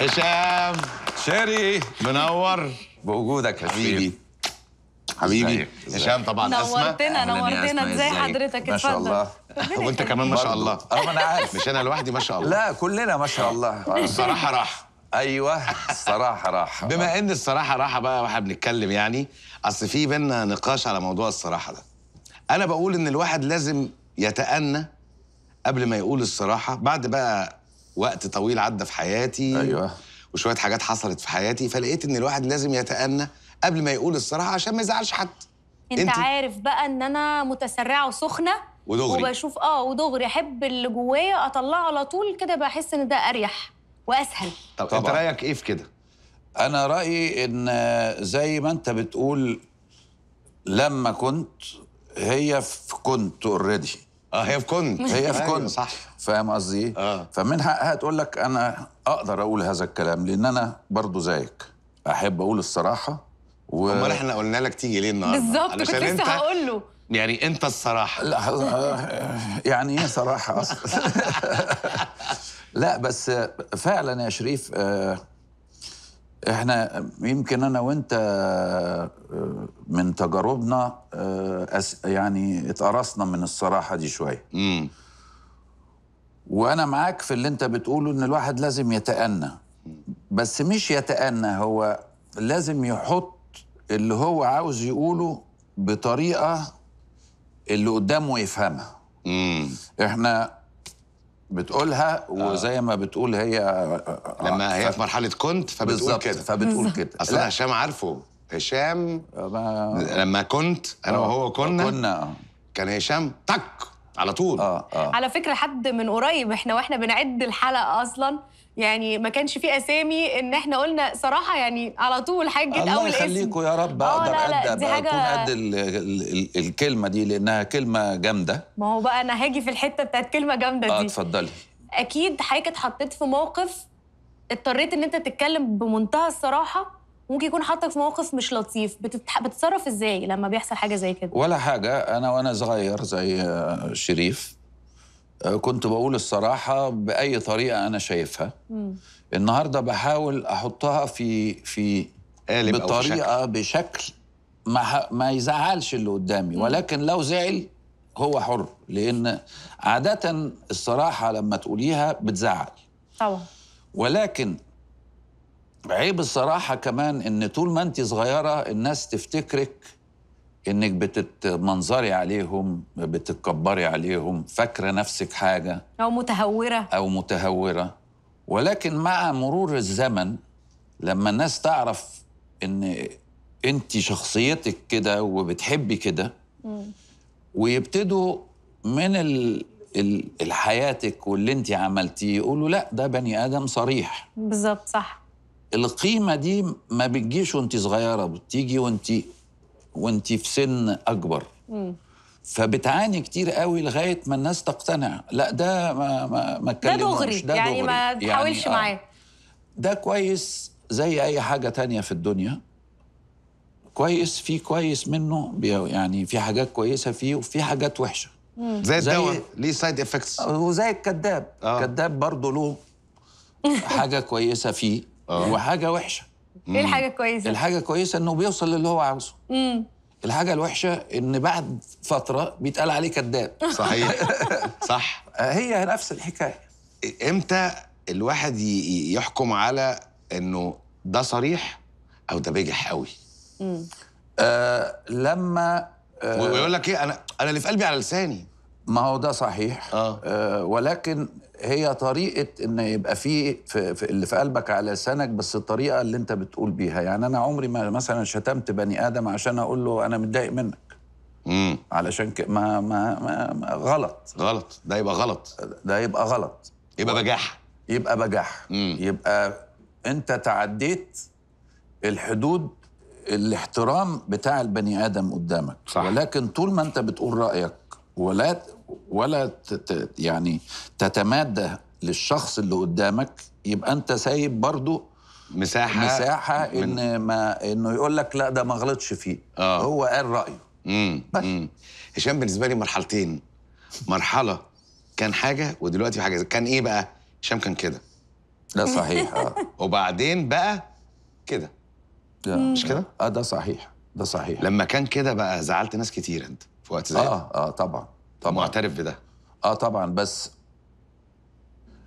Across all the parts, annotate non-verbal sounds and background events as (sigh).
هشام شاري منور بوجودك يا حبيبي حبيبي هشام طبعا نورتنا نورتنا ازاي حضرتك اتفضل ما شاء الله وانت كمان ما شاء الله اه ما انا عارف مش انا لوحدي ما شاء الله لا كلنا ما شاء الله الصراحه راح ايوه الصراحه راح بما ان الصراحه راحه بقى واحنا بنتكلم يعني اصل في بينا نقاش على موضوع الصراحه ده انا بقول ان الواحد لازم يتأنى قبل ما يقول الصراحه بعد بقى وقت طويل عدى في حياتي ايوه وشويه حاجات حصلت في حياتي فلقيت ان الواحد لازم يتأنى قبل ما يقول الصراحه عشان ما يزعلش حد انت, انت عارف بقى ان انا متسرعه وسخنه ودغري وبشوف اه ودغري احب اللي جوايا اطلعه على طول كده بحس ان ده اريح واسهل طب انت رايك ايه في كده انا رايي ان زي ما انت بتقول لما كنت هي في كنت اوريدي اه هي في كن هي في كن صح فاهم قصدي ايه؟ آه. فمن حقها تقول لك انا اقدر اقول هذا الكلام لان انا برضو زيك احب اقول الصراحه و... امال احنا قلنا لك تيجي ليه النهارده بالظبط كنت لسه انت... هقول له يعني انت الصراحه لا يعني ايه صراحه اصلا (laughs) لا بس فعلا يا شريف آه احنا يمكن انا وانت آه، من تجاربنا آه، يعني اتقرصنا من الصراحه دي شويه وانا معاك في اللي انت بتقوله ان الواحد لازم يتأنى بس مش يتأنى هو لازم يحط اللي هو عاوز يقوله بطريقه اللي قدامه يفهمها احنا بتقولها وزي آه. ما بتقول هي آه، آه، لما هي في مرحله كنت فبتقول كده فبتقول كده اصل هشام عارفه هشام لما كنت انا أوه. وهو كنا كنا كان هشام تك على طول آه آه. على فكره حد من قريب احنا واحنا بنعد الحلقه اصلا يعني ما كانش في اسامي ان احنا قلنا صراحه يعني على طول حجه اول اسم الله يخليكم يا رب آه، اقدر قد اكون قد الكلمه دي لانها كلمه جامده ما هو بقى انا هاجي في الحته بتاعت كلمه جامده دي اه اتفضلي اكيد حضرتك اتحطيت في موقف اضطريت ان انت تتكلم بمنتهى الصراحه ممكن يكون حاطك في موقف مش لطيف بتتح... بتتصرف ازاي لما بيحصل حاجه زي كده ولا حاجه انا وانا صغير زي آه، شريف كنت بقول الصراحة بأي طريقة أنا شايفها مم. النهاردة بحاول أحطها في في قالب بطريقة أو بشكل, بشكل ما, ما يزعلش اللي قدامي مم. ولكن لو زعل هو حر لأن عادة الصراحة لما تقوليها بتزعل طبعا ولكن عيب الصراحة كمان إن طول ما أنت صغيرة الناس تفتكرك انك بتتمنظري عليهم بتتكبري عليهم فاكره نفسك حاجه او متهوره او متهوره ولكن مع مرور الزمن لما الناس تعرف ان انت شخصيتك كده وبتحبي كده ويبتدوا من ال... ال... الحياتك واللي انت عملتيه يقولوا لا ده بني ادم صريح بالظبط صح القيمه دي ما بتجيش وانت صغيره بتيجي وانت وانت في سن اكبر مم. فبتعاني كتير قوي لغايه ما الناس تقتنع لا ده ما ما ما ده دغري ده يعني دغري. ما يعني تحاولش يعني معاه ده كويس زي اي حاجه تانية في الدنيا كويس في كويس منه يعني في حاجات كويسه فيه وفي حاجات وحشه مم. زي الدواء ليه سايد افكتس آه، وزي الكذاب آه. الكذاب برضه له (laughs) حاجه كويسه فيه آه. وحاجه وحشه ايه الحاجه الكويسه الحاجه الكويسه انه بيوصل للي هو عاوزه امم الحاجه الوحشه ان بعد فتره بيتقال عليه كذاب (laughs) صحيح صح آه، هي نفس الحكايه امتى الواحد يحكم على انه ده صريح او ده بجح قوي امم آه لما آه ويقول لك ايه انا انا اللي في قلبي على لساني ما هو ده صحيح آه. آه ولكن هي طريقه ان يبقى في, في, في اللي في قلبك على لسانك بس الطريقه اللي انت بتقول بيها يعني انا عمري ما مثلا شتمت بني ادم عشان اقول له انا متضايق منك امم علشان ك... ما, ما, ما, ما غلط غلط ده يبقى غلط ده يبقى غلط يبقى بجاح يبقى بجاح مم. يبقى انت تعديت الحدود الاحترام بتاع البني ادم قدامك صح. ولكن طول ما انت بتقول رايك ولا ولا يعني تتمادى للشخص اللي قدامك يبقى انت سايب برضه مساحه مساحه ان ما انه يقول لك لا ده ما غلطش فيه آه. هو قال رايه امم هشام بالنسبه لي مرحلتين مرحله كان حاجه ودلوقتي حاجه كان ايه بقى هشام كان كده ده صحيح اه (laughs) وبعدين بقى كده مش كده اه ده صحيح ده صحيح لما كان كده بقى زعلت ناس كتير انت في وقت زي اه اه طبعا طبعا معترف بده اه طبعا بس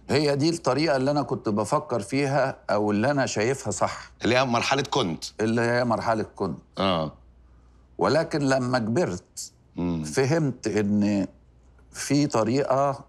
هي دي الطريقه اللي انا كنت بفكر فيها او اللي انا شايفها صح اللي هي مرحله كنت اللي هي مرحله كنت اه ولكن لما كبرت مم. فهمت ان في طريقه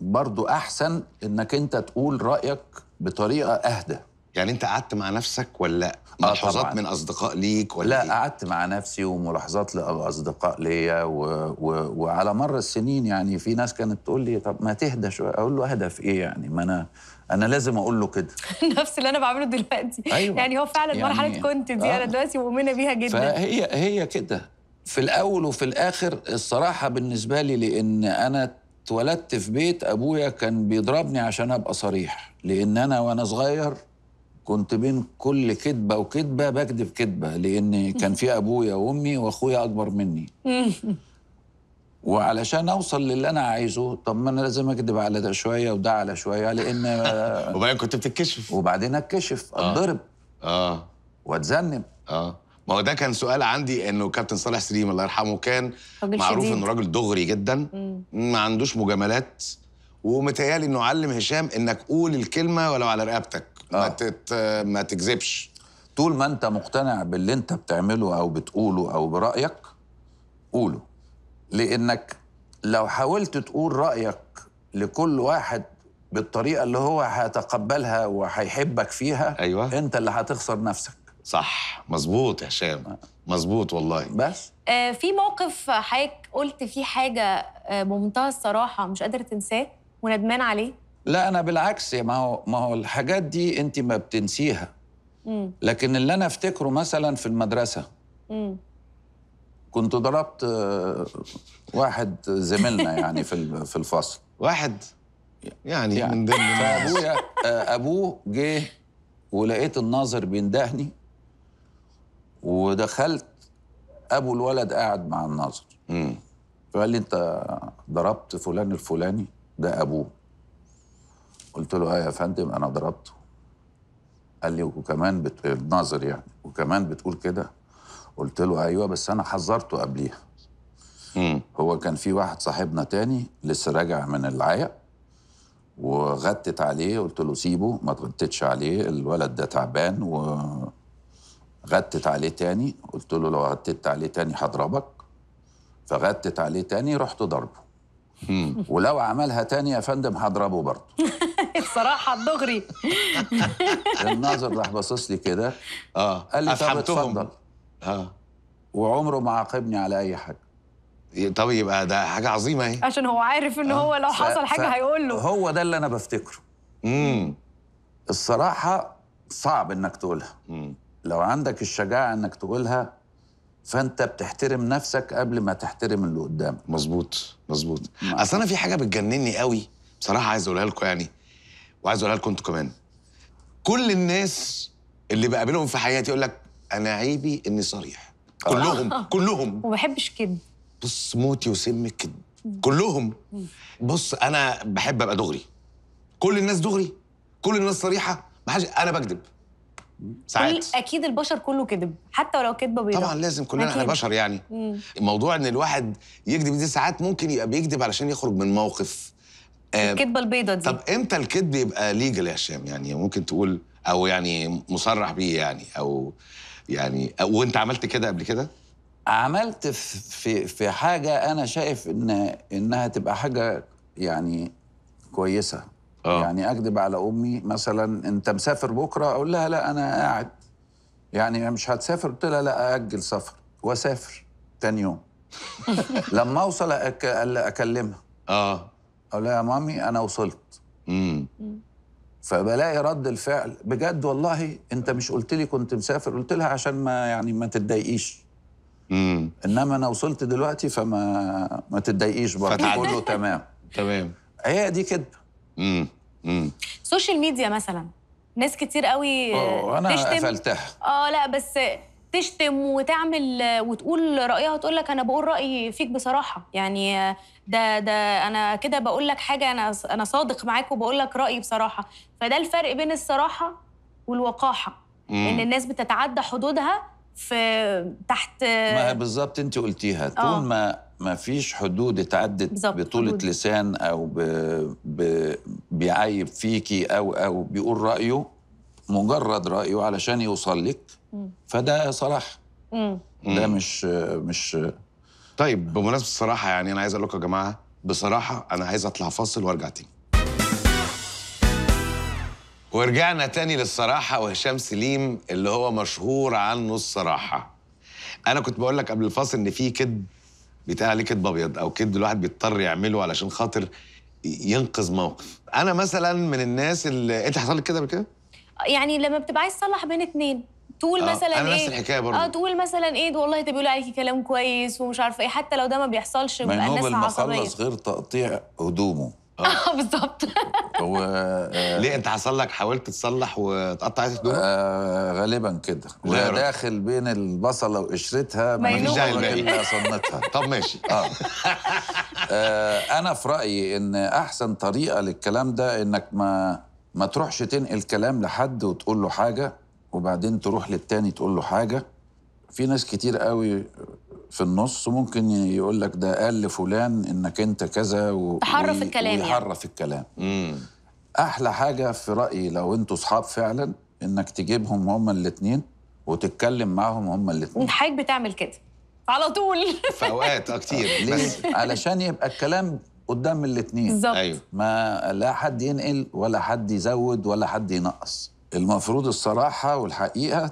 برضو احسن انك انت تقول رايك بطريقه اهدى يعني انت قعدت مع نفسك ولا آه، ملاحظات من اصدقاء ليك ولا لا إيه؟ قعدت مع نفسي وملاحظات لاصدقاء ليا و... و... وعلى مر السنين يعني في ناس كانت تقول لي طب ما تهدى شويه اقول له اهدى في ايه يعني ما انا انا لازم اقول له كده (laughs) نفس اللي انا بعمله دلوقتي أيوة. يعني هو فعلا يعني مرحله كنت دي آه. انا دلوقتي مؤمنه بيها جدا فهي هي كده في الاول وفي الاخر الصراحه بالنسبه لي لان انا اتولدت في بيت ابويا كان بيضربني عشان ابقى صريح لان انا وانا صغير كنت بين كل كذبه وكذبه بكذب كذبه لان كان في ابويا وامي واخويا اكبر مني (laughs) وعلشان اوصل للي انا عايزه طب ما انا لازم اكذب على ده شويه وده على شويه لان (laughs) وبعدين كنت بتتكشف وبعدين اتكشف آه. اتضرب اه واتذنب اه ما هو ده كان سؤال عندي انه كابتن صالح سليم الله يرحمه كان معروف انه راجل دغري جدا ما عندوش مجاملات ومتهيألي انه علم هشام انك قول الكلمه ولو على رقبتك آه. ما, تت... ما تكذبش طول ما انت مقتنع باللي انت بتعمله او بتقوله او برايك قوله لانك لو حاولت تقول رايك لكل واحد بالطريقه اللي هو هيتقبلها وهيحبك فيها أيوة. انت اللي هتخسر نفسك صح مظبوط يا هشام آه. مظبوط والله بس آه في موقف حضرتك قلت فيه حاجه آه بمنتهى الصراحه مش قادر تنساه وندمان عليه لا انا بالعكس ما هو ما هو الحاجات دي انت ما بتنسيها لكن اللي انا افتكره مثلا في المدرسه كنت ضربت آه، واحد زميلنا يعني في في الفصل (laughs) واحد يعني, يعني من ضمن فابويا آه، ابوه جه ولقيت الناظر بيندهني ودخلت ابو الولد قاعد مع الناظر فقال لي انت ضربت فلان الفلاني ده ابوه قلت له اه يا فندم انا ضربته قال لي وكمان بت... الناظر يعني وكمان بتقول كده قلت له ايوه بس انا حذرته قبليها هو كان في واحد صاحبنا تاني لسه راجع من العيق وغتت عليه قلت له سيبه ما تغتتش عليه الولد ده تعبان وغتت عليه تاني قلت له لو غتت عليه تاني هضربك فغتت عليه تاني رحت ضربه ولو عملها تاني يا فندم هضربه برضه الصراحه (laughs) الدغري (laughs) الناظر راح باصص لي كده اه قال لي طب اتفضل اه وعمره ما عاقبني على اي حاجه طب يبقى ده حاجه عظيمه اهي عشان هو عارف ان آه. هو لو حصل حاجه ف... هيقول له هو ده اللي انا بفتكره امم الصراحه صعب انك تقولها مم. لو عندك الشجاعه انك تقولها فانت بتحترم نفسك قبل ما تحترم اللي قدامك مظبوط مظبوط اصل انا في حاجه بتجنني قوي بصراحه عايز اقولها لكم يعني وعايز اقولها لكم انتوا كمان كل الناس اللي بقابلهم في حياتي يقول لك انا عيبي اني صريح آه. كلهم (laughs) كلهم وما بحبش كده بص موتي وسم الكذب كلهم بص انا بحب ابقى دغري كل الناس دغري كل الناس صريحه ما حاجة انا بكذب ساعات اكيد البشر كله كذب حتى ولو كذبه بيضاء طبعا لازم كلنا احنا بشر يعني مم. موضوع ان الواحد يكذب دي ساعات ممكن يبقى بيكذب علشان يخرج من موقف آه، الكذبه البيضه دي طب امتى الكذب يبقى ليجل يا هشام يعني ممكن تقول او يعني مصرح بيه يعني او يعني وانت عملت كده قبل كده عملت في في حاجه انا شايف ان انها تبقى حاجه يعني كويسه أوه. يعني اكذب على امي مثلا انت مسافر بكره اقول لها لا انا قاعد يعني مش هتسافر قلت لها لا اجل سفر واسافر تاني يوم (laughs) لما اوصل أك... اكلمها اه اقول لها يا مامي انا وصلت امم فبلاقي رد الفعل بجد والله انت مش قلت لي كنت مسافر قلت لها عشان ما يعني ما تتضايقيش امم انما انا وصلت دلوقتي فما ما تتضايقيش برضه كله تمام (laughs) تمام هي دي كده امم السوشيال ميديا مثلا ناس كتير قوي آه، انا تشتم قفلتها اه لا بس تشتم وتعمل وتقول رايها تقول لك انا بقول رايي فيك بصراحه يعني آه، ده ده انا كده بقول لك حاجه انا انا صادق معاك وبقول لك رايي بصراحه فده الفرق بين الصراحه والوقاحه مم. ان الناس بتتعدى حدودها في تحت ما بالظبط انت قلتيها طول آه. ما ما فيش حدود اتعدت بطولة حدود. لسان أو ب... ب... بيعيب فيكي أو أو بيقول رأيه مجرد رأيه علشان يوصل لك فده صلاح ده مش مش طيب بمناسبة الصراحة يعني أنا عايز أقول لكم يا جماعة بصراحة أنا عايز أطلع فاصل وأرجع تاني ورجعنا تاني للصراحة وهشام سليم اللي هو مشهور عنه الصراحة أنا كنت بقول لك قبل الفاصل إن في كذب بيتقال عليه كدب ابيض او كدب الواحد بيضطر يعمله علشان خاطر ينقذ موقف انا مثلا من الناس اللي انت حصل لك كده بكده يعني لما بتبقى عايز تصلح بين اثنين تقول آه مثلا أنا ايه نفس الحكايه برضه اه تقول مثلا ايه ده والله ده بيقول عليكي كلام كويس ومش عارفه ايه حتى لو ده ما بيحصلش بيبقى الناس عصبيه منوب المخلص غير تقطيع هدومه اه, (laughs) آه، بالظبط (laughs) هو آه، ليه انت حصل لك حاولت تصلح واتقطعت هدومك؟ آه غالبا كده داخل بين البصله وقشرتها مفيش داعي الا صنتها (laughs) طب ماشي آه. آه انا في رايي ان احسن طريقه للكلام ده انك ما ما تروحش تنقل كلام لحد وتقول له حاجه وبعدين تروح للتاني تقول له حاجه في ناس كتير قوي في النص ممكن يقول لك ده قال لفلان انك انت كذا و... تحرف الكلام يعني. ويحرف الكلام مم. احلى حاجه في رايي لو انتوا صحاب فعلا انك تجيبهم هما الاثنين وتتكلم معاهم هما الاثنين حضرتك بتعمل كده على طول (laughs) في اوقات آه، كتير آه، بس علشان يبقى الكلام قدام الاثنين بالظبط أيوه. ما لا حد ينقل ولا حد يزود ولا حد ينقص المفروض الصراحه والحقيقه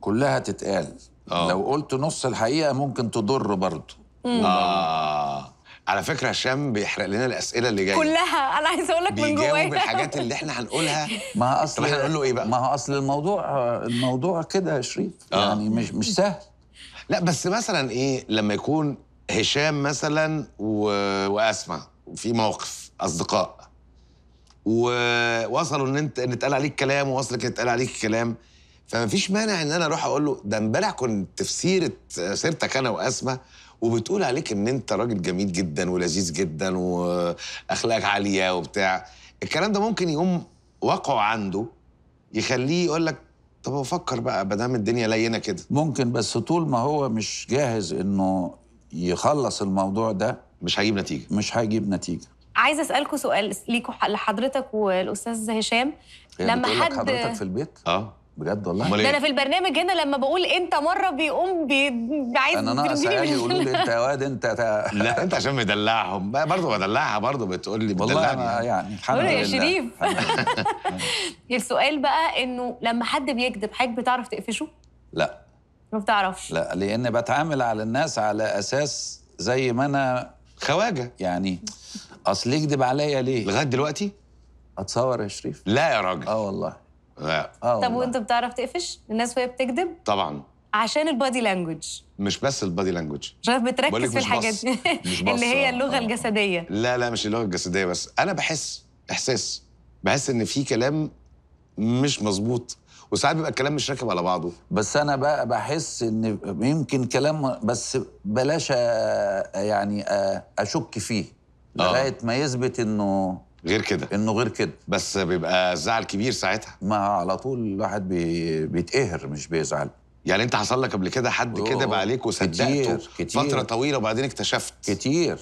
كلها تتقال أوه. لو قلت نص الحقيقه ممكن تضر برضه آه. اه على فكره هشام بيحرق لنا الاسئله اللي جايه كلها انا عايز اقول لك من جوايا بيجاوب الحاجات اللي احنا هنقولها (laughs) ما اصل احنا هنقول له ايه بقى ما هو اصل الموضوع الموضوع كده يا شريف آه. يعني مش مش سهل لا بس مثلا ايه لما يكون هشام مثلا و... واسمع في موقف اصدقاء ووصلوا ان انت ان اتقال عليك كلام ووصلك اتقال عليك كلام فما فيش مانع ان انا اروح اقول له ده امبارح كنت في سيره سيرتك انا واسمى وبتقول عليك ان انت راجل جميل جدا ولذيذ جدا واخلاقك عاليه وبتاع الكلام ده ممكن يقوم وقعه عنده يخليه يقول لك طب افكر بقى ما دام الدنيا لينه كده ممكن بس طول ما هو مش جاهز انه يخلص الموضوع ده مش هيجيب نتيجه مش هيجيب نتيجه عايز اسالكم سؤال ليكوا لحضرتك والاستاذ هشام لما حد حضرتك في البيت اه بجد والله ده إيه؟ انا في البرنامج هنا لما بقول انت مره بيقوم بي... عايز انا ناقص عيالي يقولوا لي انت يا واد انت تا... لا (laughs) انت عشان مدلعهم برضه بدلعها برضه بتقول لي والله انا يعني الحمد لله يا شريف (laughs) السؤال بقى انه لما حد بيكذب حضرتك بتعرف تقفشه؟ لا ما بتعرفش لا لان بتعامل على الناس على اساس زي ما انا خواجه يعني اصل يكذب عليا ليه؟ لغايه دلوقتي؟ اتصور يا شريف لا يا راجل اه والله لا آه طب وانت بتعرف تقفش الناس وهي بتكذب طبعا عشان البادي لانجوج مش بس البادي لانجوج شايف بتركز في الحاجات دي مش (laughs) بس اللي هي اللغه أوه. الجسديه لا لا مش اللغه الجسديه بس انا بحس احساس بحس ان في كلام مش مظبوط وساعات بيبقى الكلام مش راكب على بعضه بس انا بقى بحس ان يمكن كلام بس بلاش آه، يعني آه، اشك فيه لغايه ما يثبت انه غير كده انه غير كده بس بيبقى زعل كبير ساعتها ما على طول الواحد بي... بيتقهر مش بيزعل يعني انت حصل لك قبل كده حد كدب عليك وصدقته كتير كتير فتره طويله وبعدين اكتشفت كتير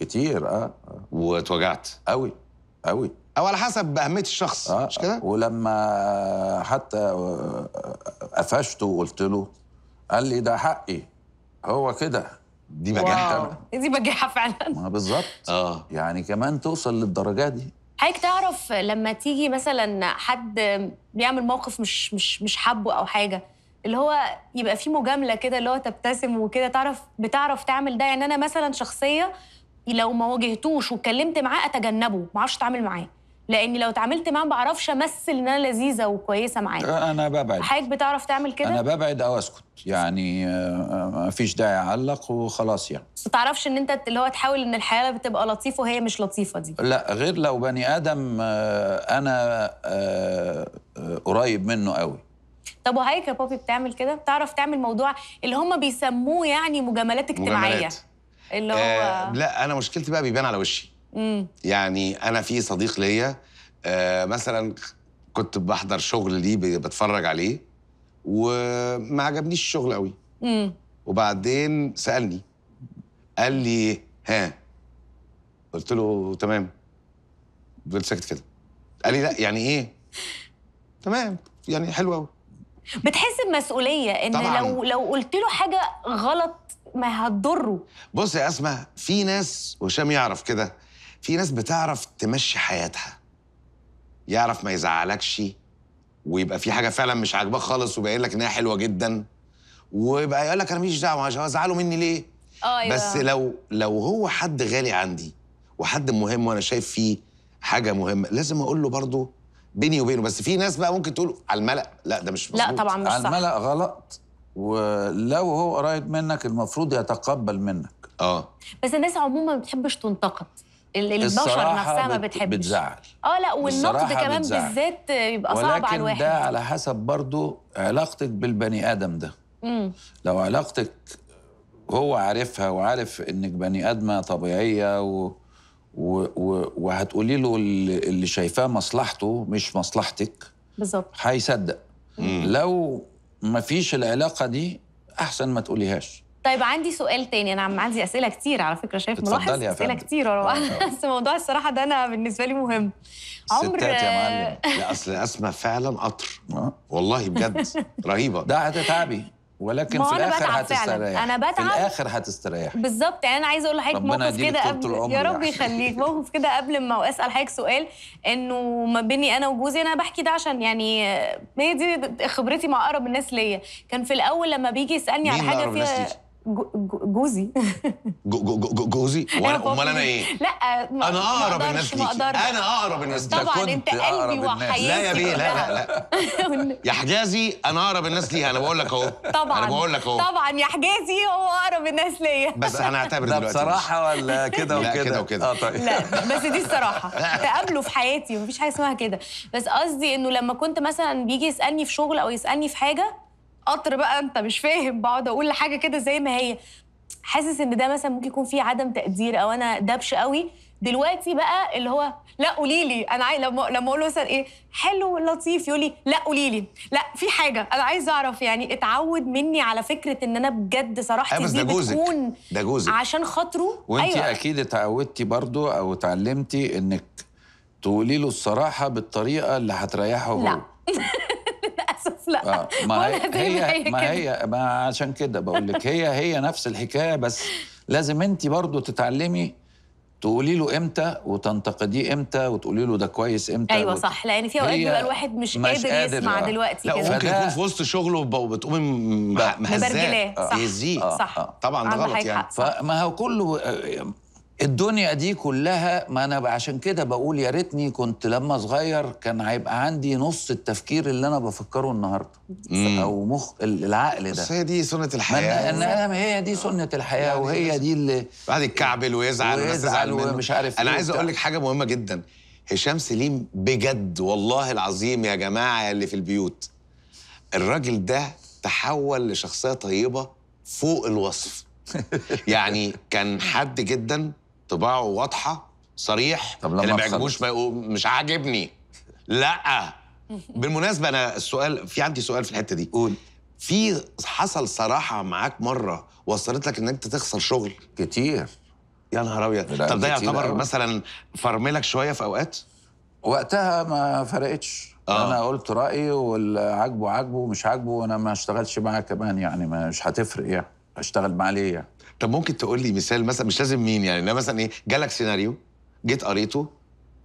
كتير اه, آه. واتوجعت قوي قوي او على حسب اهميه الشخص آه. مش كده ولما حتى آه، قفشته وقلت له قال لي ده حقي هو كده دي بجاحه دي بجاحه فعلا ما بالظبط اه يعني كمان توصل للدرجه دي حضرتك تعرف لما تيجي مثلا حد بيعمل موقف مش مش مش حابه او حاجه اللي هو يبقى في مجامله كده اللي هو تبتسم وكده تعرف بتعرف تعمل ده يعني انا مثلا شخصيه لو ما واجهتوش واتكلمت معاه اتجنبه ما اعرفش اتعامل معاه لان لو اتعاملت معاه ما بعرفش امثل ان انا لذيذه وكويسه معاه أه، انا ببعد حضرتك بتعرف تعمل كده انا ببعد او اسكت يعني أه، أه، ما فيش داعي اعلق وخلاص يعني بس تعرفش ان انت اللي هو تحاول ان الحياه بتبقى لطيفه وهي مش لطيفه دي لا غير لو بني ادم انا قريب منه قوي طب وهيك يا بابي بتعمل كده بتعرف تعمل موضوع اللي هم بيسموه يعني مجاملات اجتماعيه مجاملات. اللي هو آه لا انا مشكلتي بقى بيبان على وشي يعني انا في صديق ليا آه، مثلا كنت بحضر شغل ليه بتفرج عليه وما عجبنيش الشغل قوي مم. وبعدين سالني قال لي ها قلت له تمام قلت ساكت كده قال لي لا يعني ايه (laughs) تمام يعني حلو قوي بتحس بمسؤوليه ان طبعاً. لو لو قلت له حاجه غلط ما هتضره بص يا اسماء في ناس وهشام يعرف كده في ناس بتعرف تمشي حياتها يعرف ما يزعلكش ويبقى في حاجه فعلا مش عاجباك خالص وباين لك انها حلوه جدا ويبقى يقول لك انا ماليش دعوه هو زعلوا مني ليه؟ أيوة. بس لو لو هو حد غالي عندي وحد مهم وانا شايف فيه حاجه مهمه لازم اقول له برضه بيني وبينه بس في ناس بقى ممكن تقول على الملأ لا ده مش مظبوط لا طبعا مش صح على الملأ غلط ولو هو قريب منك المفروض يتقبل منك اه بس الناس عموما ما بتحبش تنتقد البشر نفسها ما بتحبش بتزعل اه لا والنقد كمان بتزعل. بالذات يبقى صعب على الواحد ولكن ده على حسب برضو علاقتك بالبني ادم ده مم. لو علاقتك هو عارفها وعارف انك بني ادمه طبيعيه و... و... و... وهتقولي له اللي شايفاه مصلحته مش مصلحتك بالظبط هيصدق لو ما فيش العلاقه دي احسن ما تقوليهاش طيب عندي سؤال تاني انا عم عندي اسئله كتير على فكره شايف ملاحظ اسئله كتير ورا آه، آه. بس موضوع الصراحه ده انا بالنسبه لي مهم عمر ستات يا معلم لا اصل اسماء فعلا قطر آه، والله بجد (laughs) رهيبه ده هتتعبي ولكن في الاخر هتستريح انا بتعب في الاخر هتستريح بالظبط يعني انا عايزه اقول لحضرتك موقف كده قبل يا رب يعني. يخليك موقف كده قبل ما اسال حضرتك سؤال انه ما بيني انا وجوزي انا بحكي ده عشان يعني هي دي خبرتي مع اقرب الناس ليا كان في الاول لما بيجي يسالني على حاجه فيها جوزي (laughs) جوزي وانا امال انا ايه, إيه؟ لا انا اقرب الناس ليكي انا اقرب الناس ليكي طبعا انت قلبي وحياتي لا يا بيه لا لا لا (laughs) يا حجازي انا اقرب الناس ليها انا بقول لك اهو طبعا انا بقول لك اهو طبعا يا حجازي هو اقرب الناس ليا بس انا (laughs) دلوقتي بصراحه ولا كده وكده لا كده وكده آه، طيب. لا بس دي الصراحه تقابله في حياتي مفيش حاجه اسمها كده بس قصدي انه لما كنت مثلا بيجي يسالني في شغل او يسالني في حاجه قطر بقى انت مش فاهم بقعد اقول حاجه كده زي ما هي حاسس ان ده مثلا ممكن يكون فيه عدم تقدير او انا دبش قوي دلوقتي بقى اللي هو لا قولي لي انا عايز لما لما اقول له مثلا ايه حلو لطيف يقول لي لا قولي لي لا في حاجه انا عايز اعرف يعني اتعود مني على فكره ان انا بجد صراحتي أيوة، دي بتكون ده جوزك عشان خاطره وانت أيوة. اكيد اتعودتي برضو او اتعلمتي انك تقولي له الصراحه بالطريقه اللي هتريحه هو لا (laughs) حاسس لا آه، ما هي, هي ما هي ما عشان كده بقول لك هي هي نفس الحكايه بس لازم انت برضو تتعلمي تقولي له امتى وتنتقديه امتى وتقولي له ده كويس امتى ايوه وت... صح لان في اوقات بيبقى الواحد مش, مش قادر, قادر يسمع آه. دلوقتي لا وممكن يكون في وسط شغله وبتقومي مهزاه مبرجلاه آه، صح, آه. صح. آه. طبعا ده غلط يعني فما هو كله الدنيا دي كلها ما انا عشان كده بقول يا ريتني كنت لما صغير كان هيبقى عندي نص التفكير اللي انا بفكره النهارده او مخ العقل ده بس هي دي سنه الحياه ان أنا, هي دي سنه الحياه يعني وهي دي اللي بعد يتكعبل ويزعل ويزعل ومش عارف انا عايز اقول لك حاجه مهمه جدا هشام سليم بجد والله العظيم يا جماعه اللي في البيوت الراجل ده تحول لشخصيه طيبه فوق الوصف (laughs) يعني كان حد جدا طباعه واضحه صريح طب لما اللي ما يعجبوش مش عاجبني لا بالمناسبه انا السؤال في عندي سؤال في الحته دي قول في حصل صراحه معاك مره وصلت لك ان انت تخسر شغل كتير يا نهار ابيض طب ده يعتبر أوي. مثلا فرملك شويه في اوقات وقتها ما فرقتش آه. انا قلت رايي واللي عاجبه عاجبه مش عاجبه انا ما اشتغلش معاه كمان يعني مش هتفرق يعني اشتغل معاه ليه يعني طب ممكن تقول لي مثال مثلا مش لازم مين يعني انما مثلا ايه جالك سيناريو جيت قريته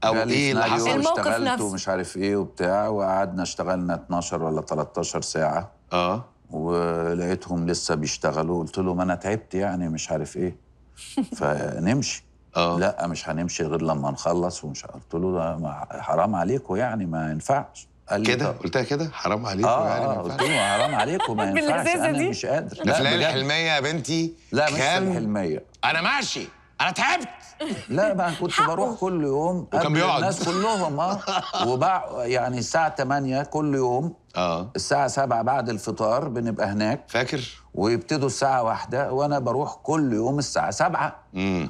او ايه اللي حصل الموقف نفسه ومش عارف ايه وبتاع وقعدنا اشتغلنا 12 ولا 13 ساعه اه ولقيتهم لسه بيشتغلوا قلت لهم انا تعبت يعني مش عارف ايه (laughs) فنمشي أوه. لا مش هنمشي غير لما نخلص ومش قلت له حرام عليكم يعني ما ينفعش قال لي كده قلتها كده حرام عليكم آه يعني اه قلت له حرام عليكم ما (laughs) ينفعش انا دي. مش قادر لا في الحلميه يا بنتي لا مش الحلميه انا ماشي انا تعبت لا بقى كنت بروح كل يوم وكان بيقعد الناس كلهم اه (laughs) وبع يعني الساعه 8 كل يوم اه الساعه 7 بعد الفطار بنبقى هناك فاكر ويبتدوا الساعه واحدة وانا بروح كل يوم الساعه 7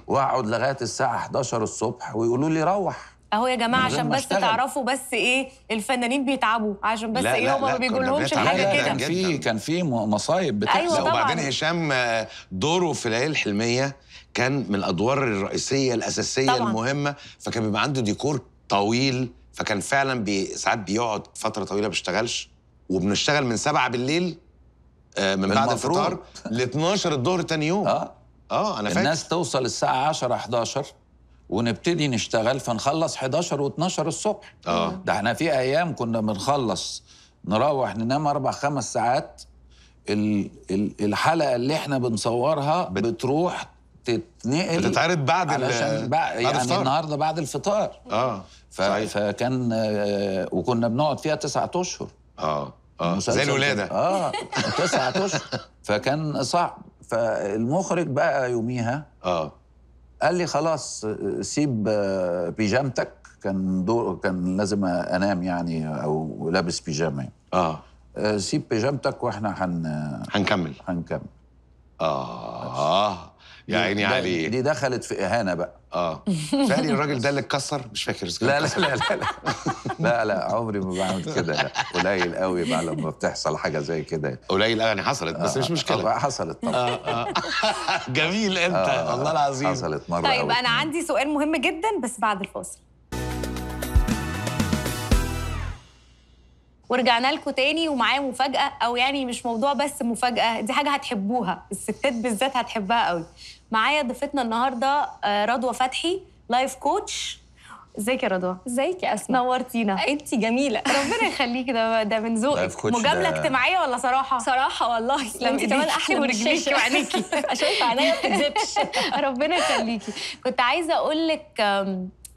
واقعد لغايه الساعه 11 الصبح ويقولوا لي روح اهو يا جماعه عشان بس أشتغل. تعرفوا بس ايه الفنانين بيتعبوا عشان بس لا ايه هم ما بيجولهمش حاجه كده كان في كان في مصايب بتحصل أيوة وبعدين هشام آه، دوره في ليالي الحلميه كان من الادوار الرئيسيه الاساسيه طبعا. المهمه فكان بيبقى عنده ديكور طويل فكان فعلا بي ساعات بيقعد فتره طويله ما بيشتغلش وبنشتغل من 7 بالليل آه، من بعد الفطار ل 12 الظهر تاني يوم اه اه انا فاكر الناس توصل الساعه 10 11 ونبتدي نشتغل فنخلص 11 و12 الصبح اه ده احنا في ايام كنا بنخلص نروح ننام اربع خمس ساعات الحلقه اللي احنا بنصورها بتروح تتنقل بتتعرض بعد علشان بع... يعني الفطار. النهارده بعد الفطار اه ف... صحيح. فكان آه، وكنا بنقعد فيها تسعة اشهر اه اه زي الولاده اه تسعة اشهر فكان صعب فالمخرج بقى يوميها اه قال لي خلاص سيب آه، بيجامتك كان دو كان لازم انام يعني او لابس بيجامه اه, آه، سيب بيجامتك واحنا هن حن... هنكمل هنكمل اه يا عيني عليه دي دخلت في اهانه بقى اه (laughs) فعلي الراجل ده اللي اتكسر مش فاكر لا لا لا لا لا لا لا عمري ما بعمل كده لا قليل قوي بقى لما بتحصل حاجه زي كده قليل قوي يعني حصلت بس آه مش مشكله طبعا آه، حصلت طبعا آه آه (laughs) جميل انت آه والله العظيم حصلت مره طيب انا عندي سؤال مهم جدا بس بعد الفاصل ورجعنا لكم تاني ومعاه مفاجأة أو يعني مش موضوع بس مفاجأة دي حاجة هتحبوها الستات بالذات هتحبها قوي معايا ضيفتنا النهارده آه، رضوى فتحي لايف كوتش ازيك يا رضوى ازيك يا اسماء نورتينا انت جميله (laughs) ربنا يخليكي ده ده من ذوقك مجامله اجتماعيه ولا صراحه صراحه والله انت كمان احلى من رجليكي وعينيكي (laughs) شايفه عينيا ما بتكذبش (laughs) ربنا يخليكي كنت عايزه اقول لك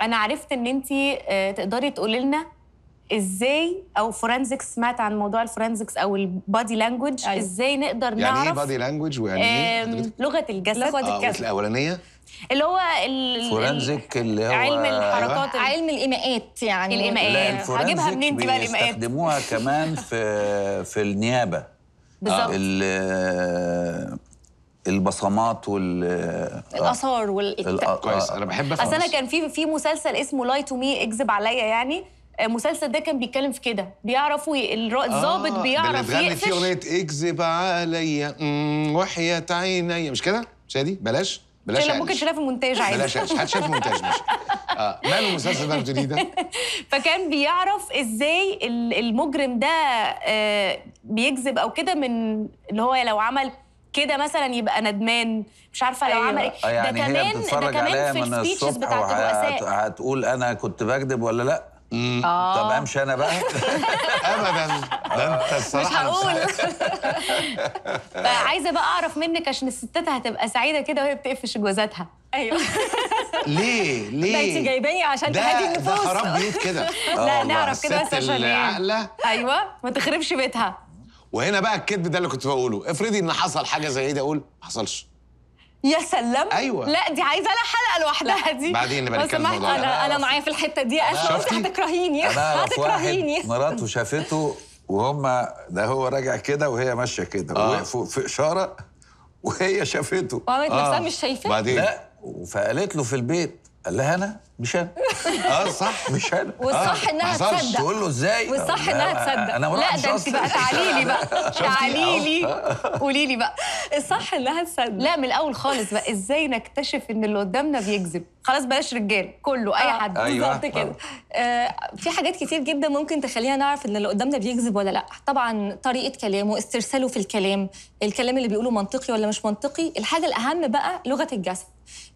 انا عرفت ان انت آه، تقدري تقولي لنا ازاي او فورنزكس سمعت عن موضوع الفورنزكس او البادي أيوة. لانجوج ازاي نقدر يعني إيه نعرف يعني ايه بادي لانجوج ويعني ايه لغه الجسد لغه آه، الجسد آه الاولانيه اللي هو الفورنزك اللي هو علم الحركات أيوة. علم الايماءات يعني الايماءات هجيبها منين دي بقى الايماءات بيستخدموها كمان في في النيابه بالظبط البصمات وال الاثار وال آه، آه، كويس انا بحب اصل انا كان في في مسلسل اسمه لاي تو مي اكذب عليا يعني المسلسل آه، ده كان بيتكلم في كده بيعرفوا الظابط آه بيعرف يقفش في اغنيه اكذب عليا وحياة عينيا مش كده؟ مش دي؟ بلاش بلاش عشان ممكن شايفه المونتاج عادي بلاش حد هتشاف المونتاج مش اه ماله المسلسل ده بتقوليه (laughs) ده فكان بيعرف ازاي المجرم ده آه بيكذب او كده من اللي هو لو عمل كده مثلا يبقى ندمان مش عارفه لو أيوة. عمل ايه آه، يعني ده كمان ده كمان في السبيتشز بتاعت الرؤساء هتقول انا كنت بكذب ولا لا آه. طب امشي انا بقى (laughs) ابدا آه. ده انت الصراحه مش هقول (laughs) عايزه بقى اعرف منك عشان الستات هتبقى سعيده كده وهي بتقفش جوازاتها ايوه (laughs) ليه ليه ده انت جايباني عشان تهدي النفوس ده خراب بيت كده لا آه، نعرف كده بس عشان ايوه ما تخربش بيتها وهنا بقى الكذب ده اللي كنت بقوله افرضي ان حصل حاجه زي دي اقول ما حصلش يا سلم ايوه لا دي عايزه لها حلقه لوحدها دي بعدين نبقى نتكلم الموضوع انا انا معايا في الحته دي اصلا انت هتكرهيني هتكرهيني مراته شافته وهم ده هو راجع كده وهي ماشيه كده آه. ووقفوا في اشاره وهي شافته وعملت آه. نفسها مش شايفاه لا فقالت له في البيت قال لها انا مش انا (laughs) اه صح مش انا آه، والصح آه. انها تصدق تقول له ازاي والصح انها تصدق أنا لا ده انت بقى تعالي لي بقى (laughs) تعالي آه. لي قولي لي بقى الصح انها تصدق لا من الاول خالص بقى ازاي نكتشف ان اللي قدامنا بيكذب خلاص بلاش رجال كله اي آه. حد أيوة. بالظبط كده آه في حاجات كتير جدا ممكن تخلينا نعرف ان اللي قدامنا بيكذب ولا لا طبعا طريقه كلامه استرساله في الكلام الكلام اللي بيقوله منطقي ولا مش منطقي الحاجه الاهم بقى لغه الجسد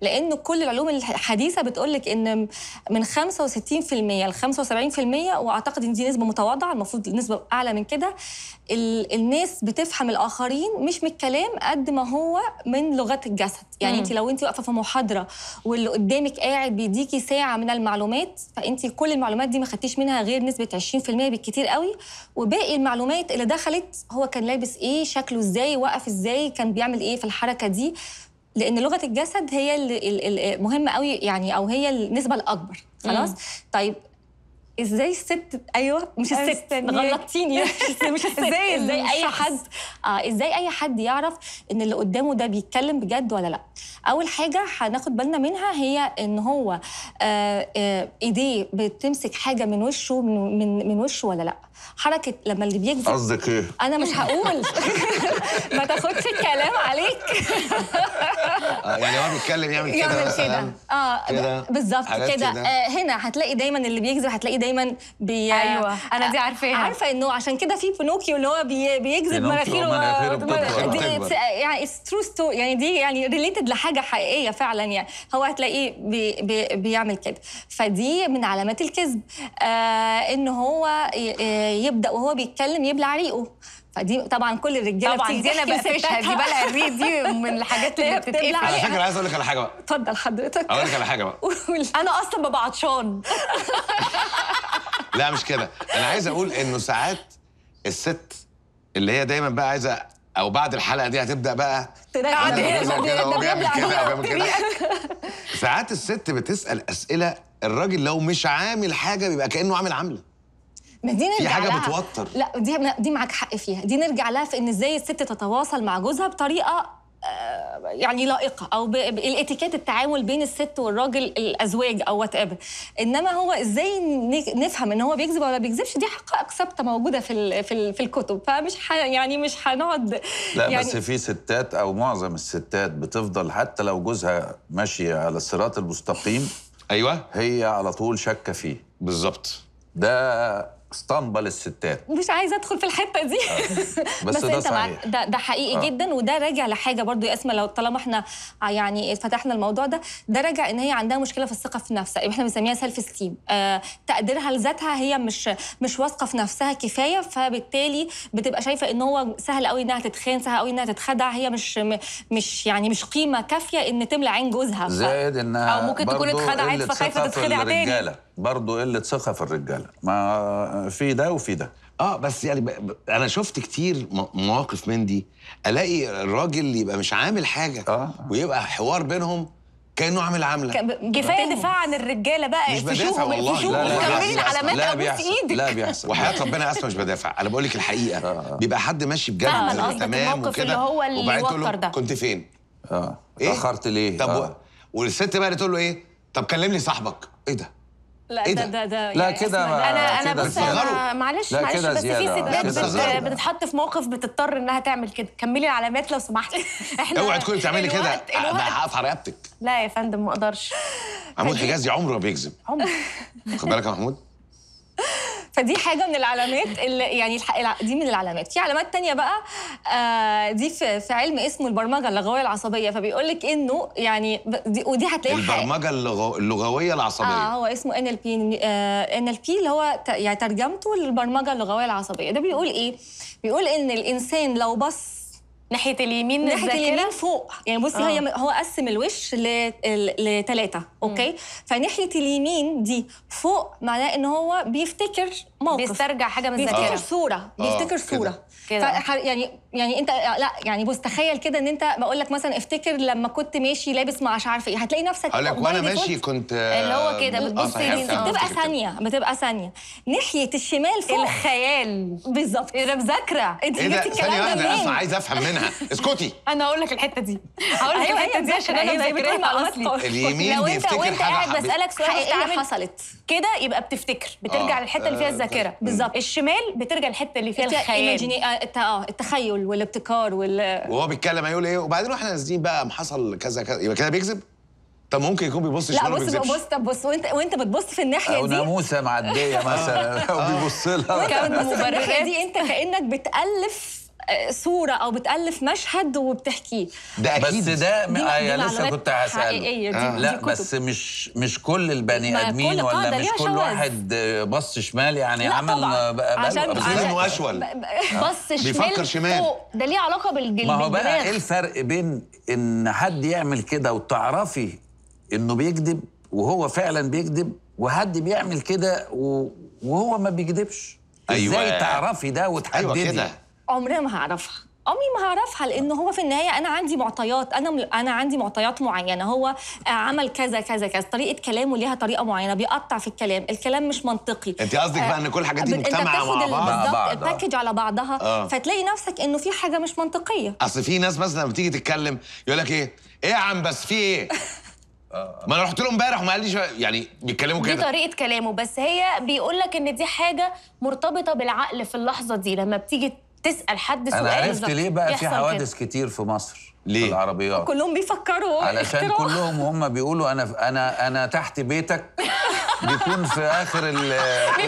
لان كل العلوم الحديثه بتقول لك ان من 65% ل 75% واعتقد ان دي نسبه متواضعه المفروض نسبه اعلى من كده الناس بتفهم الاخرين مش من الكلام قد ما هو من لغات الجسد يعني انت لو انت واقفه في محاضره واللي قدامك قاعد بيديكي ساعه من المعلومات فانت كل المعلومات دي ما خدتيش منها غير نسبه 20% بالكتير قوي وباقي المعلومات اللي دخلت هو كان لابس ايه شكله ازاي واقف ازاي كان بيعمل ايه في الحركه دي لان لغه الجسد هي اللي مهمه قوي يعني او هي النسبه الاكبر خلاص مم. طيب ازاي الست ايوه مش الست غلطتيني (laughs) مش الست ازاي ازاي اي حد اه ازاي اي حد يعرف ان اللي قدامه ده بيتكلم بجد ولا لا اول حاجه هناخد بالنا منها هي ان هو آه آه ايديه بتمسك حاجه من وشه من من, من وشه ولا لا حركه لما اللي بيكذب قصدك ايه انا مش هقول (laughs) ما تاخدش الكلام عليك آه، يعني هو بيتكلم يعمل كده يعمل كده اه بالظبط كده آه، هنا هتلاقي دايما اللي بيكذب هتلاقيه دايما بي ايوه انا دي عارفاها عارفه انه عشان كده في بنوكيو اللي هو بيكذب مناخيره آه، دي يعني ترو يعني دي يعني ريليتد لحاجه حقيقيه فعلا يعني هو هتلاقيه بيعمل كده فدي من علامات الكذب ان هو يبدا وهو بيتكلم يبلع ريقه فدي طبعا كل الرجاله طبعا دي انا بقفشها دي بلع الريق دي من الحاجات اللي (laughs) بتتقفل على فكره عايز اقول لك على حاجه بقى اتفضل حضرتك اقول لك على حاجه بقى قول انا اصلا ببقى عطشان لا مش كده انا عايز اقول انه ساعات الست اللي هي دايما بقى عايزه او بعد الحلقه دي هتبدا بقى تراجع ساعات الست بتسال اسئله الراجل لو مش عامل حاجه بيبقى كانه عامل عامله ما دي نرجع في حاجه لها. بتوتر لا دي دي معاك حق فيها دي نرجع لها في ان ازاي الست تتواصل مع جوزها بطريقه آه، يعني لائقه او بالاتيكيت التعامل بين الست والراجل الازواج او وات ايفر انما هو ازاي نفهم ان هو بيكذب ولا بيكذبش دي حقائق ثابته موجوده في في, الكتب فمش ح... يعني مش هنقعد لا يعني بس في ستات او معظم الستات بتفضل حتى لو جوزها ماشي على الصراط المستقيم ايوه هي على طول شاكه فيه بالظبط ده اسطنبل الستات مش عايزه ادخل في الحته دي آه. (laughs) بس, بس ده انت صحيح. ده, ده حقيقي آه. جدا وده راجع لحاجه برضو يا اسما لو طالما احنا آه، يعني فتحنا الموضوع ده ده راجع ان هي عندها مشكله في الثقه في نفسها احنا بنسميها سيلف ستيم آه تقديرها لذاتها هي مش مش واثقه في نفسها كفايه فبالتالي بتبقى شايفه ان هو سهل قوي انها تتخان سهل قوي انها تتخدع هي مش مش يعني مش قيمه كافيه ان تملى عين جوزها ف... زائد انها او ممكن تكون اتخدعت فخايفه تتخدع تاني برضه قله ثقه في الرجاله ما في ده وفي ده اه بس يعني ب... ب... انا شفت كتير مواقف من دي الاقي الراجل يبقى مش عامل حاجه آه. ويبقى حوار بينهم كانه عامل عامله كفايه دفاع عن الرجاله بقى مش بدافع والله لا لا لا علامات لا بيحصل ايدك لا بيحصل وحياه ربنا اسمع مش بدافع انا بقول لك الحقيقه آه. بيبقى حد ماشي بجد تمام وكده وبعدين تقول له كنت فين؟ اه إيه؟ اتاخرت ليه؟ طب آه. والست بقى تقول له ايه؟ طب كلمني صاحبك ايه ده؟ لا إيه ده ده ده لا كده انا انا بس معلش معلش بس في ستات بتتحط في موقف بتضطر انها تعمل كده كملي العلامات لو سمحتي (laughs) احنا اوعي تكوني بتعملي كده انا هقف على رقبتك لا يا فندم ما اقدرش محمود حجازي عمره ما بيكذب عمره خد بالك يا محمود (laughs) فدي حاجه من العلامات اللي يعني دي من العلامات في علامات تانية بقى آه دي في, في علم اسمه البرمجه اللغويه العصبيه فبيقول لك انه يعني دي ودي هتلاقيها البرمجه اللغويه العصبيه اه هو اسمه ان ال بي ان ال بي اللي هو يعني ترجمته للبرمجه اللغويه العصبيه ده بيقول ايه بيقول ان الانسان لو بص ناحيه اليمين ناحيه الذاكرة. اليمين فوق يعني بصي آه. هي هو قسم الوش لثلاثه اوكي مم. فناحيه اليمين دي فوق معناه ان هو بيفتكر موقف بيسترجع حاجه من الذاكره بيفتكر صوره آه. بيفتكر صوره كده. كده. يعني يعني انت لا يعني بص تخيل كده ان انت بقول لك مثلا افتكر لما كنت ماشي لابس مع مش عارفه ايه هتلاقي نفسك اقول لك وانا ماشي كنت اللي هو كده آه، بتبص يعني. بتبقى آه، ثانيه بتبقى ثانيه ناحيه الشمال فوق الخيال بالظبط انا إيه مذاكره انت إيه جبتي الكلام ده منين؟ عايز افهم منها اسكتي (laughs) انا هقول لك الحته دي هقول لك أيوة، الحته دي أيوة، عشان انا أيوة، مذاكرها مع اصلي اليمين لو انت وانت قاعد بسالك سؤال ايه حصلت كده يبقى بتفتكر بترجع آه، للحته اللي فيها الذاكره بالظبط الشمال بترجع للحته اللي فيها الخيال اه التخيل والابتكار وال وهو بيتكلم هيقول ايه وبعدين واحنا نازلين بقى حصل كذا كذا يبقى كده بيكذب طب ممكن يكون بيبص لا بص بص طب بص وانت وانت بتبص في الناحيه أو دي ناموسه معديه مثلا (laughs) وبيبص لها وانت بتبص في الناحيه (laughs) دي انت كانك بتالف صوره او بتالف مشهد وبتحكيه ده اكيد بس ده انا آه، يعني لسه كنت هسال آه. لا دي بس مش مش كل البني ادمين ولا مش كل واحد بص شمال يعني عمل عشان اشول آه. بص شمال بيفكر شمال ده ليه علاقه بالجلد ما هو بقى ايه الفرق بين ان حد يعمل كده وتعرفي انه بيكذب وهو فعلا بيكذب وحد بيعمل كده وهو ما بيكذبش أيوة. ازاي تعرفي ده وتحددي أيوة كده عمري ما هعرفها عمري ما هعرفها لان هو في النهايه انا عندي معطيات انا م... انا عندي معطيات معينه هو عمل كذا كذا كذا طريقه كلامه ليها طريقه معينه بيقطع في الكلام الكلام مش منطقي انت قصدك بقى آه، ان كل الحاجات دي مجتمعه مع بعض الباكج على بعضها آه. فتلاقي نفسك انه في حاجه مش منطقيه اصل في ناس مثلا لما بتيجي تتكلم يقول لك ايه ايه يا عم بس في ايه آه. ما انا رحت له امبارح وما قاليش يعني بيتكلموا كده دي طريقه كلامه بس هي بيقول لك ان دي حاجه مرتبطه بالعقل في اللحظه دي لما بتيجي تسال حد سؤال انا عرفت ليه بقى في حوادث كتير في مصر ليه؟ في العربيات كلهم بيفكروا علشان كلهم وهم بيقولوا انا انا انا تحت بيتك بيكون في اخر ال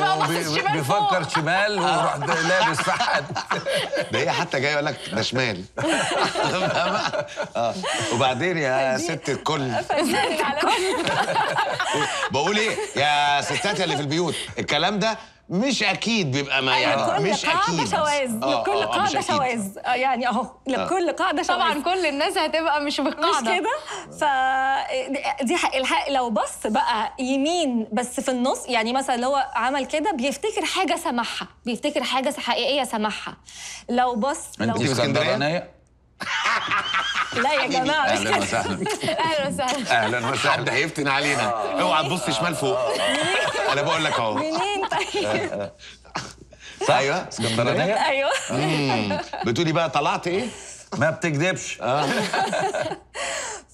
(laughs) بيفكر شمال ويروح (laughs) لابس في حد ده هي إيه؟ حتى جاي يقول لك ده شمال (laughs) اه وبعدين يا ست الكل بقول ايه يا ستات اللي في البيوت الكلام ده مش اكيد بيبقى ما أيوة، يعني لكل مش قاعده شواذ آه، آه، لكل آه، قاعده شواذ يعني اهو لكل قاعده طبعا كل الناس هتبقى مش بالقاعده مش كده ف دي حق لو بص بقى يمين بس في النص يعني مثلا لو عمل كده بيفتكر حاجه سمحها بيفتكر حاجه حقيقيه سمحها لو بص لو انت اسكندريه (laughs) لا يا جماعه مش اهلا وسهلا (laughs) اهلا وسهلا اهلا وسهلا ده هيفتن علينا آه. اوعى تبص شمال فوق انا بقول لك اهو منين طيب ايوه, أيوة. اسكندرانيه ايوه بتقولي بقى طلعت ايه ما بتكذبش (laughs) آه.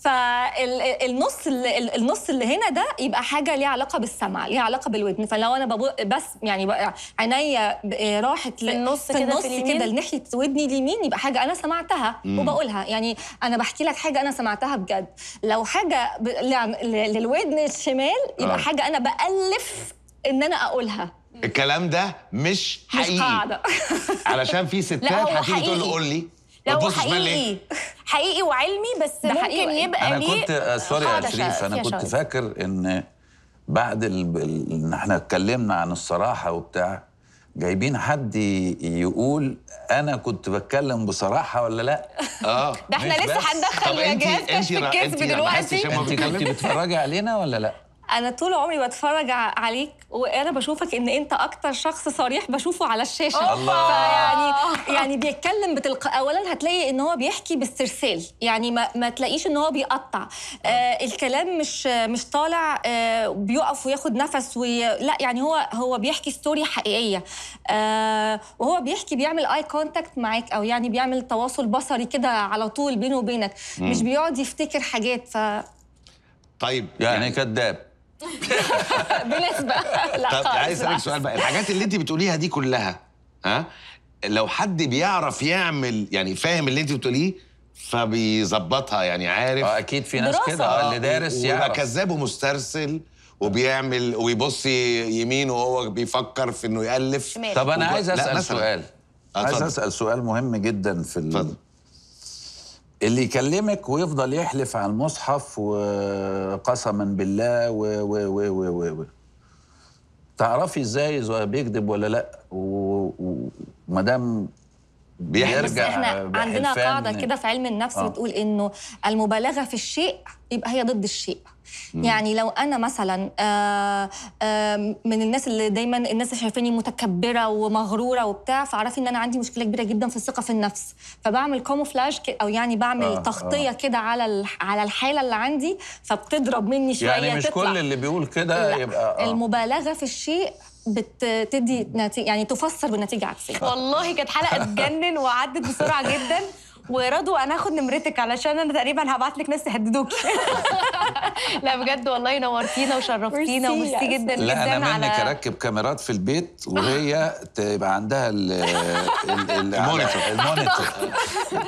فالنص اللي النص اللي هنا ده يبقى حاجه ليها علاقه بالسمع ليها علاقه بالودن فلو انا بس يعني عينيا راحت في النص في النص كده لناحيه ودني اليمين يبقى حاجه انا سمعتها مم. وبقولها يعني انا بحكي لك حاجه انا سمعتها بجد لو حاجه ب... للودن الشمال يبقى آه. حاجه انا بألف ان انا اقولها الكلام ده مش حقيقي مش قاعده علشان في (laughs) ستات هتيجي تقول لي لا هو حقيقي إيه؟ (laughs) حقيقي وعلمي بس ممكن حقيقي. يبقى انا كنت آه، سوري يا شريف انا كنت فاكر ان بعد ان احنا اتكلمنا عن الصراحه وبتاع جايبين حد يقول انا كنت بتكلم بصراحه ولا لا (laughs) اه ده احنا لسه هندخل جهاز كشف الكذب دلوقتي انت كنت بتتفرجي علينا ولا لا انا طول عمري بتفرج عليك وانا بشوفك ان انت اكتر شخص صريح بشوفه على الشاشه الله فيعني يعني بيتكلم بتلقى اولا هتلاقي ان هو بيحكي باسترسال يعني ما, ما تلاقيش ان هو بيقطع آه الكلام مش مش طالع آه بيقف وياخد نفس وي... لا يعني هو هو بيحكي ستوري حقيقيه آه وهو بيحكي بيعمل اي كونتاكت معاك او يعني بيعمل تواصل بصري كده على طول بينه وبينك مش بيقعد يفتكر حاجات ف طيب يعني, يعني كذاب (laughs) بنسبه لا طب عايز اسالك سؤال بقى الحاجات اللي انت بتقوليها دي كلها ها لو حد بيعرف يعمل يعني فاهم اللي انت بتقوليه فبيظبطها يعني عارف اه اكيد في ناس كده اه اللي دارس يعرف ويبقى كذاب ومسترسل وبيعمل ويبص يمين وهو بيفكر في انه يالف طب انا عايز اسال سؤال عايز اسال سؤال مهم جدا في اللي يكلمك ويفضل يحلف على المصحف وقسما بالله و و و و و, و. تعرفي ازاي بيكذب ولا لا وما دام بيرجع احنا آه، عندنا قاعده كده في علم النفس آه. بتقول انه المبالغه في الشيء يبقى هي ضد الشيء مم. يعني لو انا مثلا آآ آه، آآ آه، من الناس اللي دايما الناس شايفاني متكبره ومغروره وبتاع فاعرفي ان انا عندي مشكله كبيره جدا في الثقه في النفس فبعمل كاموفلاج او يعني بعمل آه تغطيه آه. كده على على الحاله اللي عندي فبتضرب مني يعني شويه يعني مش تطلع. كل اللي بيقول كده يبقى آه. المبالغه في الشيء بتدي نتيجه يعني تفسر بالنتيجه عكسيه والله كانت حلقه تجنن وعدت بسرعه جدا (laughs) ورضوا انا هاخد نمرتك علشان انا تقريبا هبعت لك ناس تهددوكي (laughs) لا بجد والله نورتينا وشرفتينا وميرسي جدا جدا لا انا منك على... اركب كاميرات في البيت وهي (laughs) تبقى عندها (laughs) المونيتور المونيتور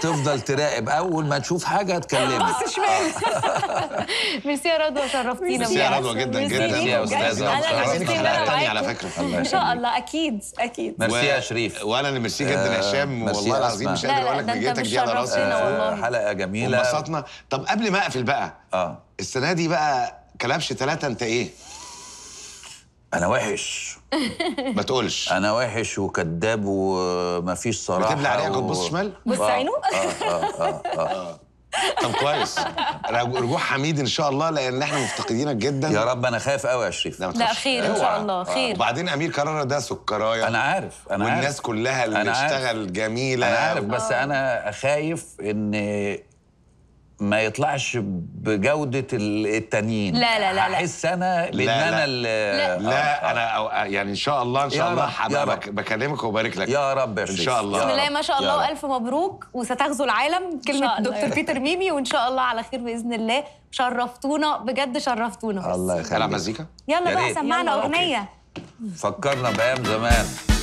تفضل تراقب اول ما تشوف حاجه تكلمك بس شمال ميرسي يا رضوى شرفتينا ميرسي يا رضوى جدا جدا يا استاذه عايزينك حلقه ثانيه على فكره ان شاء الله اكيد اكيد ميرسي يا شريف وانا اللي ميرسي جدا آه، هشام والله العظيم مش قادر اقول لك بجيتك دي على راسنا حلقه جميله انبسطنا طب قبل ما اقفل بقى اه السنه دي بقى كلبش ثلاثه انت ايه؟ انا وحش (laughs) ما تقولش انا وحش وكذاب ومفيش صراحه بتبلع عليها و... شمال بص عينه اه اه اه اه اه, آه. طب كويس رجوع حميد ان شاء الله لان احنا مفتقدينك جدا يا رب انا خايف قوي يا شريف لا, لا خير ان شاء الله آه، خير وبعدين امير كرارة ده سكرايا انا عارف انا والناس عارف. كلها اللي بتشتغل جميله انا عارف بس آه. انا خايف ان ما يطلعش بجوده التانيين لا لا لا احس انا بان انا لا, لا انا أه، يعني ان شاء الله ان شاء الله هبقى بكلمك وبارك لك يا رب يا ان شاء الله بسم الله ما شاء الله والف مبروك وستغزو العالم كلمه دكتور بيتر ميمي وان شاء الله على خير باذن الله شرفتونا بجد شرفتونا الله يخليك يلا مزيكا يلا بقى سمعنا اغنيه فكرنا بايام زمان